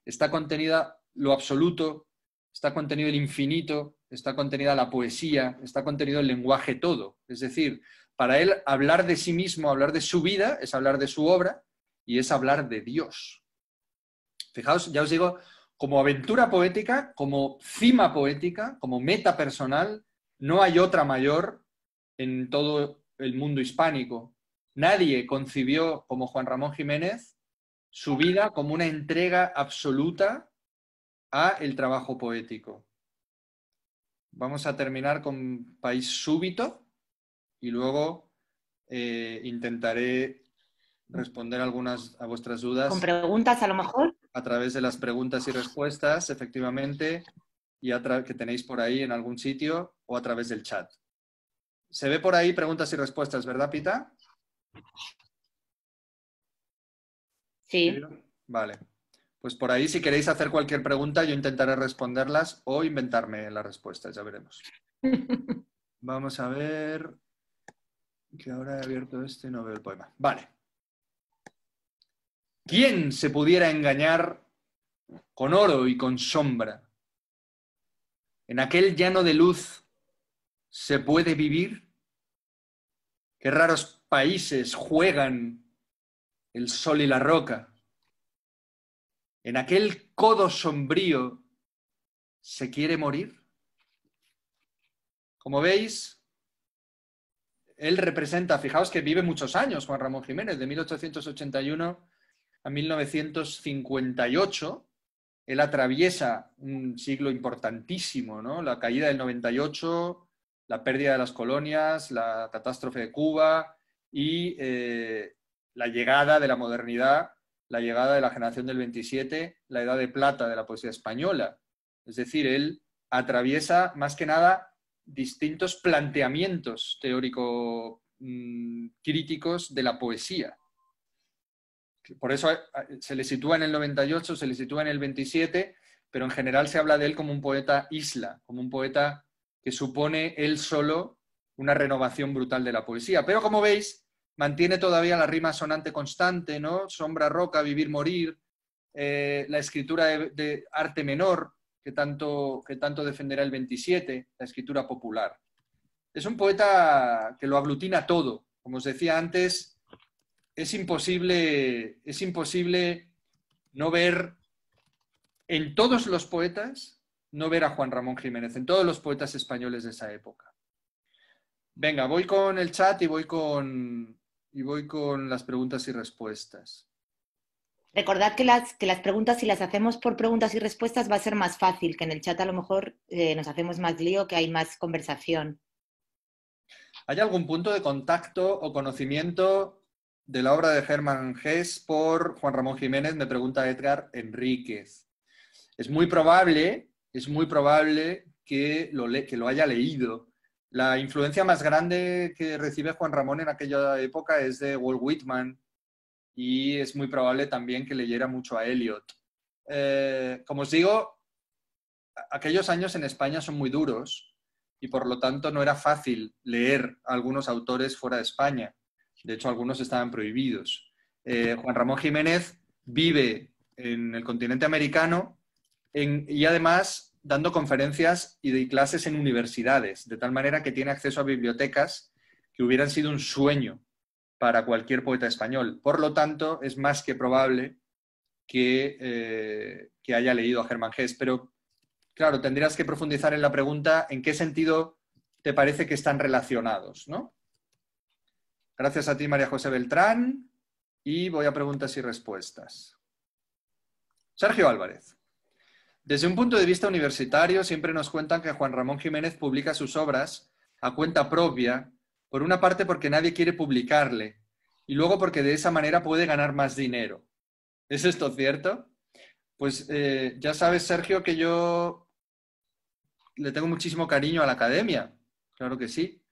está contenida lo absoluto, está contenido el infinito, está contenida la poesía, está contenido el lenguaje todo. Es decir, para él hablar de sí mismo, hablar de su vida, es hablar de su obra y es hablar de Dios. Fijaos, ya os digo, como aventura poética, como cima poética, como meta personal, no hay otra mayor en todo el mundo hispánico. Nadie concibió como Juan Ramón Jiménez su vida como una entrega absoluta a el trabajo poético. Vamos a terminar con País Súbito y luego eh, intentaré responder algunas a vuestras dudas. Con preguntas a lo mejor a través de las preguntas y respuestas, efectivamente, y que tenéis por ahí en algún sitio o a través del chat. Se ve por ahí preguntas y respuestas, ¿verdad, Pita? Sí. Vale. Pues por ahí, si queréis hacer cualquier pregunta, yo intentaré responderlas o inventarme las respuestas, ya veremos. Vamos a ver. Que ahora he abierto este y no veo el poema. Vale. ¿Quién se pudiera engañar con oro y con sombra? ¿En aquel llano de luz se puede vivir? ¿Qué raros países juegan el sol y la roca? ¿En aquel codo sombrío se quiere morir? Como veis, él representa, fijaos que vive muchos años Juan Ramón Jiménez, de 1881 a 1958. Él atraviesa un siglo importantísimo, La caída del 98, la pérdida de las colonias, la catástrofe de Cuba y eh, la llegada de la modernidad, la llegada de la generación del 27, la edad de plata de la poesía española. Es decir, él atraviesa más que nada distintos planteamientos teórico-críticos mm, de la poesía. Por eso eh, eh, se le sitúa en el 98, se le sitúa en el 27, pero en general se habla de él como un poeta isla, como un poeta que supone él solo una renovación brutal de la poesía. Pero como veis, mantiene todavía la rima sonante constante, ¿no? Sombra, roca, vivir, morir, eh, la escritura de, arte menor, que tanto, que tanto defenderá el 27, la escritura popular. Es un poeta que lo aglutina todo. Como os decía antes, es imposible, es imposible no ver en todos los poetas, no ver a Juan Ramón Jiménez, en todos los poetas españoles de esa época. Venga, voy con el chat y voy con, y voy con las preguntas y respuestas. Recordad que las, que las preguntas, si las hacemos por preguntas y respuestas, va a ser más fácil, que en el chat a lo mejor eh, nos hacemos más lío, que hay más conversación. ¿Hay algún punto de contacto o conocimiento de la obra de Germán Gess por Juan Ramón Jiménez, me pregunta Edgar Enríquez. Es muy probable, es muy probable que lo, haya leído. La influencia más grande que recibe Juan Ramón en aquella época es de Walt Whitman y es muy probable también que leyera mucho a Eliot. Eh, como os digo, aquellos años en España son muy duros y por lo tanto no era fácil leer algunos autores fuera de España. De hecho, algunos estaban prohibidos. Eh, Juan Ramón Jiménez vive en el continente americano y además dando conferencias y clases en universidades, de tal manera que tiene acceso a bibliotecas que hubieran sido un sueño para cualquier poeta español. Por lo tanto, es más que probable que, eh, haya leído a Germán Gés. Pero, claro, tendrías que profundizar en la pregunta en qué sentido te parece que están relacionados, ¿no? Gracias a ti, María José Beltrán. Y voy a preguntas y respuestas. Sergio Álvarez. Desde un punto de vista universitario, siempre nos cuentan que Juan Ramón Jiménez publica sus obras a cuenta propia, por una parte porque nadie quiere publicarle y luego porque de esa manera puede ganar más dinero. ¿Es esto cierto? Pues eh, ya sabes, Sergio, que yo le tengo muchísimo cariño a la academia, claro que sí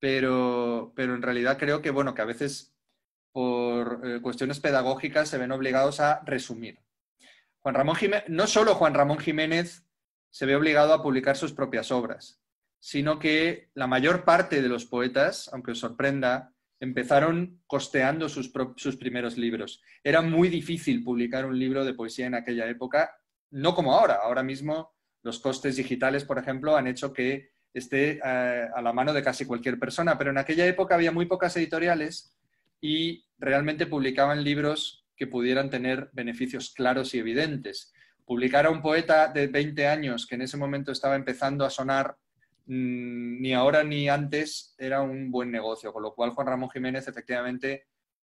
pero, en realidad creo que, bueno, que a veces por eh, cuestiones pedagógicas se ven obligados a resumir. Juan Ramón Jiménez, no solo Juan Ramón Jiménez se ve obligado a publicar sus propias obras, sino que la mayor parte de los poetas, aunque os sorprenda, empezaron costeando sus, sus, primeros libros. Era muy difícil publicar un libro de poesía en aquella época, no como ahora. Ahora mismo los costes digitales, por ejemplo, han hecho que esté eh, a, la mano de casi cualquier persona, pero en aquella época había muy pocas editoriales y realmente publicaban libros que pudieran tener beneficios claros y evidentes. Publicar a un poeta de 20 años que en ese momento estaba empezando a sonar mm, ni ahora ni antes era un buen negocio, con lo cual Juan Ramón Jiménez efectivamente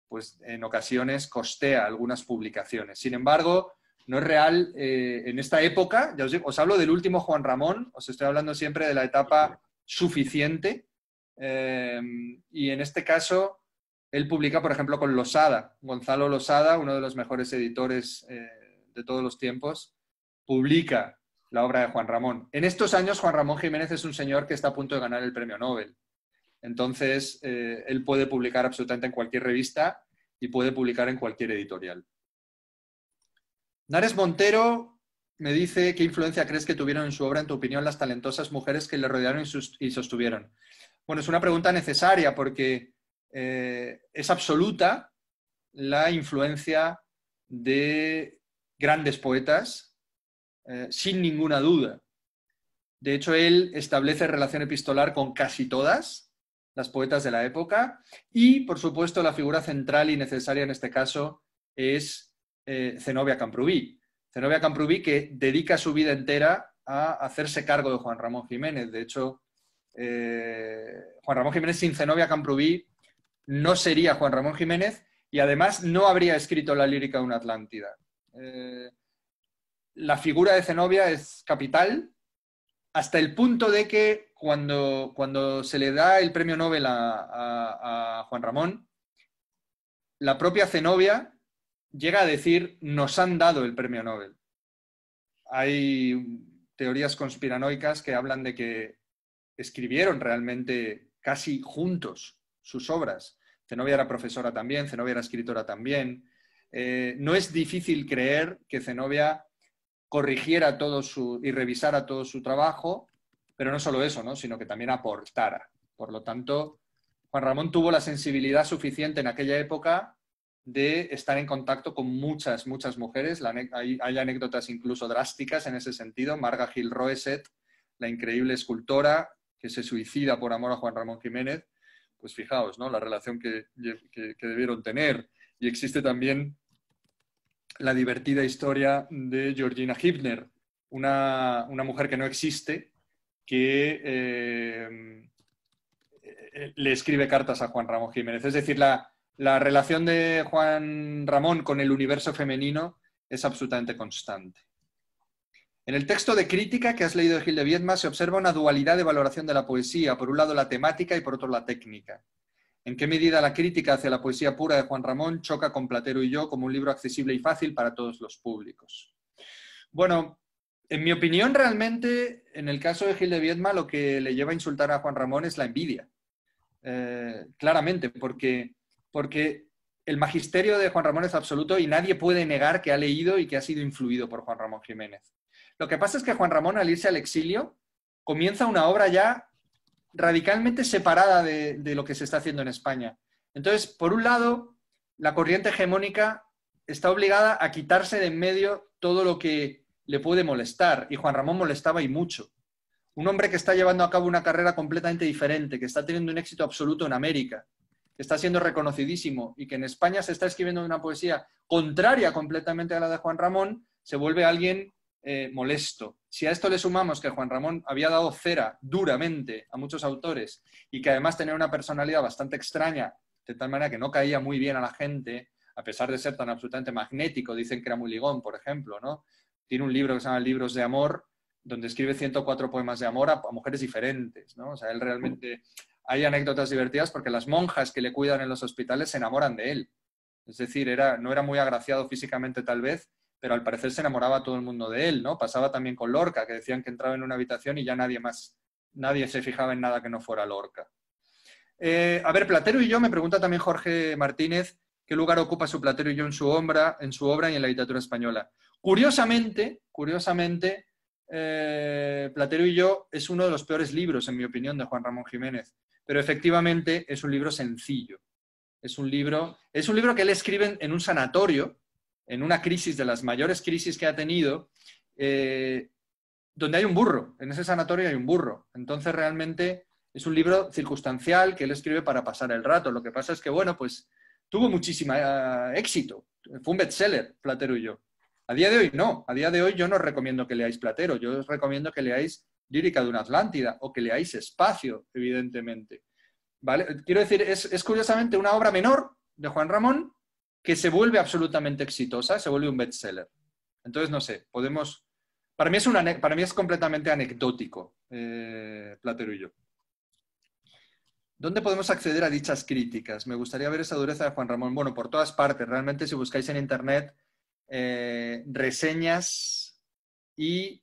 pues en ocasiones costea algunas publicaciones. Sin embargo, no es real eh, en esta época. Ya os, hablo del último Juan Ramón, os estoy hablando siempre de la etapa suficiente. Eh, y en este caso, él publica, por ejemplo, con Losada. Gonzalo Losada, uno de los mejores editores eh, de todos los tiempos, publica la obra de Juan Ramón. En estos años, Juan Ramón Jiménez es un señor que está a punto de ganar el premio Nobel. Entonces, él puede publicar absolutamente en cualquier revista y puede publicar en cualquier editorial. Nares Montero me dice qué influencia crees que tuvieron en su obra, en tu opinión, las talentosas mujeres que le rodearon y sostuvieron. Bueno, es una pregunta necesaria porque eh, es absoluta la influencia de grandes poetas, eh, sin ninguna duda. De hecho, él establece relación epistolar con casi todas las poetas de la época y, por supuesto, la figura central y necesaria en este caso es eh, Zenobia Camprubí. Zenobia Camprubí que dedica su vida entera a hacerse cargo de Juan Ramón Jiménez. De hecho, eh, Juan Ramón Jiménez sin Zenobia Camprubí no sería Juan Ramón Jiménez y además no habría escrito la lírica de una Atlántida. Eh, la figura de Zenobia es capital hasta el punto de que cuando, cuando se le da el premio Nobel a, a Juan Ramón, la propia Zenobia llega a decir, nos han dado el premio Nobel. Hay teorías conspiranoicas que hablan de que escribieron realmente casi juntos sus obras. Zenobia era profesora también, Zenobia era escritora también. Eh, no es difícil creer que Zenobia corrigiera todo su y revisara todo su trabajo, pero no solo eso, ¿no? sino que también aportara. Por lo tanto, Juan Ramón tuvo la sensibilidad suficiente en aquella época de estar en contacto con muchas, muchas mujeres. hay, anécdotas incluso drásticas en ese sentido. Marga Gil Roeset, la increíble escultora que se suicida por amor a Juan Ramón Jiménez, pues fijaos, ¿no? La relación que, debieron tener. Y existe también la divertida historia de Georgina Hibner, una, mujer que no existe, que eh, eh, le escribe cartas a Juan Ramón Jiménez. Es decir, la, la relación de Juan Ramón con el universo femenino es absolutamente constante. En el texto de crítica que has leído de Gil de Viedma se observa una dualidad de valoración de la poesía, por un lado la temática y por otro la técnica. ¿En qué medida la crítica hacia la poesía pura de Juan Ramón choca con Platero y yo como un libro accesible y fácil para todos los públicos? Bueno, en mi opinión realmente, en el caso de Gil de Viedma, lo que le lleva a insultar a Juan Ramón es la envidia. Eh, claramente, porque porque el magisterio de Juan Ramón es absoluto y nadie puede negar que ha leído y que ha sido influido por Juan Ramón Jiménez. Lo que pasa es que Juan Ramón, al irse al exilio, comienza una obra ya radicalmente separada de, lo que se está haciendo en España. Entonces, por un lado, la corriente hegemónica está obligada a quitarse de en medio todo lo que le puede molestar, y Juan Ramón molestaba y mucho. Un hombre que está llevando a cabo una carrera completamente diferente, que está teniendo un éxito absoluto en América, está siendo reconocidísimo y que en España se está escribiendo una poesía contraria completamente a la de Juan Ramón, se vuelve alguien eh, molesto. Si a esto le sumamos que Juan Ramón había dado cera duramente a muchos autores y que además tenía una personalidad bastante extraña, de tal manera que no caía muy bien a la gente, a pesar de ser tan absolutamente magnético, dicen que era muy ligón, por ejemplo, ¿no? Tiene un libro que se llama Libros de Amor, donde escribe 104 poemas de amor a, a mujeres diferentes, ¿no? O sea, él realmente hay anécdotas divertidas porque las monjas que le cuidan en los hospitales se enamoran de él. Es decir, era, no era muy agraciado físicamente tal vez, pero al parecer se enamoraba todo el mundo de él, ¿no? Pasaba también con Lorca, que decían que entraba en una habitación y ya nadie más, nadie se fijaba en nada que no fuera Lorca. Eh, a ver, Platero y yo, me pregunta también Jorge Martínez, ¿qué lugar ocupa su Platero y yo en su, obra, en su obra y en la literatura española? Curiosamente, curiosamente, eh, Platero y yo es uno de los peores libros, en mi opinión, de Juan Ramón Jiménez pero efectivamente es un libro sencillo. Es un libro, es un libro que él escribe en un sanatorio, en una crisis de las mayores crisis que ha tenido, eh, donde hay un burro. En ese sanatorio hay un burro. Entonces realmente es un libro circunstancial que él escribe para pasar el rato. Lo que pasa es que, bueno, pues tuvo muchísimo eh, éxito. Fue un bestseller, Platero y yo. A día de hoy no. A día de hoy yo no recomiendo que leáis Platero. Yo os recomiendo que leáis lírica de una Atlántida o que leáis espacio, evidentemente. ¿Vale? Quiero decir, es, curiosamente una obra menor de Juan Ramón que se vuelve absolutamente exitosa, se vuelve un bestseller. Entonces, no sé, podemos... Para mí es, una, para mí es completamente anecdótico, eh, Platero y yo. ¿Dónde podemos acceder a dichas críticas? Me gustaría ver esa dureza de Juan Ramón. Bueno, por todas partes. Realmente, si buscáis en Internet eh, reseñas y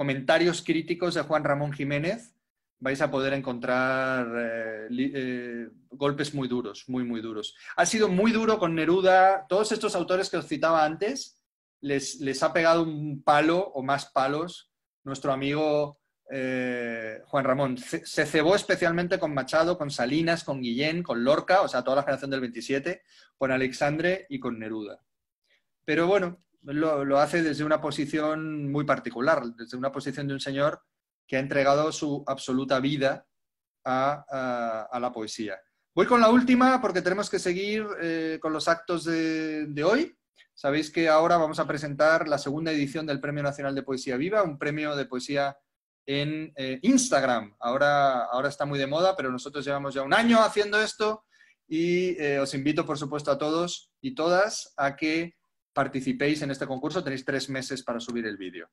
comentarios críticos de Juan Ramón Jiménez, vais a poder encontrar eh, eh, golpes muy duros, muy, muy duros. Ha sido muy duro con Neruda, todos estos autores que os citaba antes, les, les ha pegado un palo o más palos nuestro amigo eh, Juan Ramón. Se, se, cebó especialmente con Machado, con Salinas, con Guillén, con Lorca, o sea, toda la generación del 27, con Alexandre y con Neruda. Pero bueno, lo, hace desde una posición muy particular, desde una posición de un señor que ha entregado su absoluta vida a, la poesía. Voy con la última porque tenemos que seguir eh, con los actos de, hoy. Sabéis que ahora vamos a presentar la segunda edición del Premio Nacional de Poesía Viva, un premio de poesía en eh, Instagram. Ahora, ahora está muy de moda, pero nosotros llevamos ya un año haciendo esto y eh, os invito, por supuesto, a todos y todas a que participéis en este concurso, tenéis tres meses para subir el vídeo.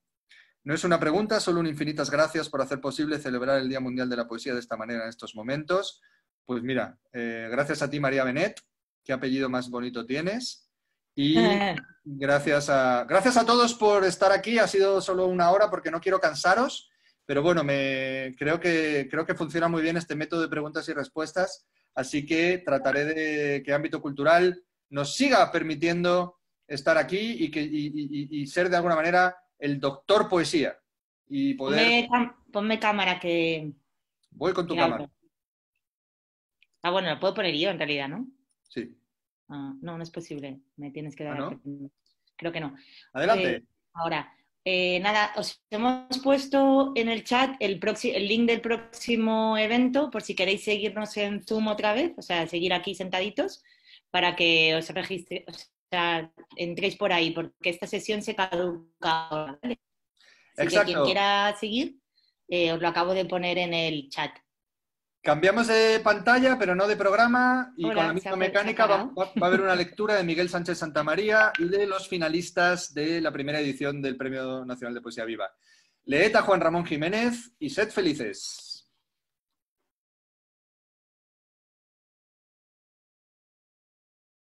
No es una pregunta, solo un infinitas gracias por hacer posible celebrar el Día Mundial de la Poesía de esta manera en estos momentos. Pues mira, eh, gracias a ti, María Benet, qué apellido más bonito tienes. Y gracias a, gracias a todos por estar aquí. Ha sido solo una hora porque no quiero cansaros, pero bueno, me, creo, que, creo que funciona muy bien este método de preguntas y respuestas. Así que trataré de que ámbito cultural nos siga permitiendo estar aquí y, que, y, ser de alguna manera el doctor poesía. Y poder... Ponme, cámara que... Voy con tu cámara. Ah, bueno, lo puedo poner yo en realidad, ¿no? Sí. Ah, no, no es posible. Me tienes que ¿Ah, dar... Creo que no. Adelante. Eh, ahora, eh, nada, os hemos puesto en el chat el, el link del próximo evento por si queréis seguirnos en Zoom otra vez, o sea, seguir aquí sentaditos para que os, registre entréis por ahí, porque esta sesión se caduca. ¿vale? que quien quiera seguir, eh, os lo acabo de poner en el chat. Cambiamos de pantalla, pero no de programa, y con la misma mecánica va, va, a haber una lectura de Miguel Sánchez Santamaría y de los finalistas de la primera edición del Premio Nacional de Poesía Viva. Leed a Juan Ramón Jiménez y sed felices.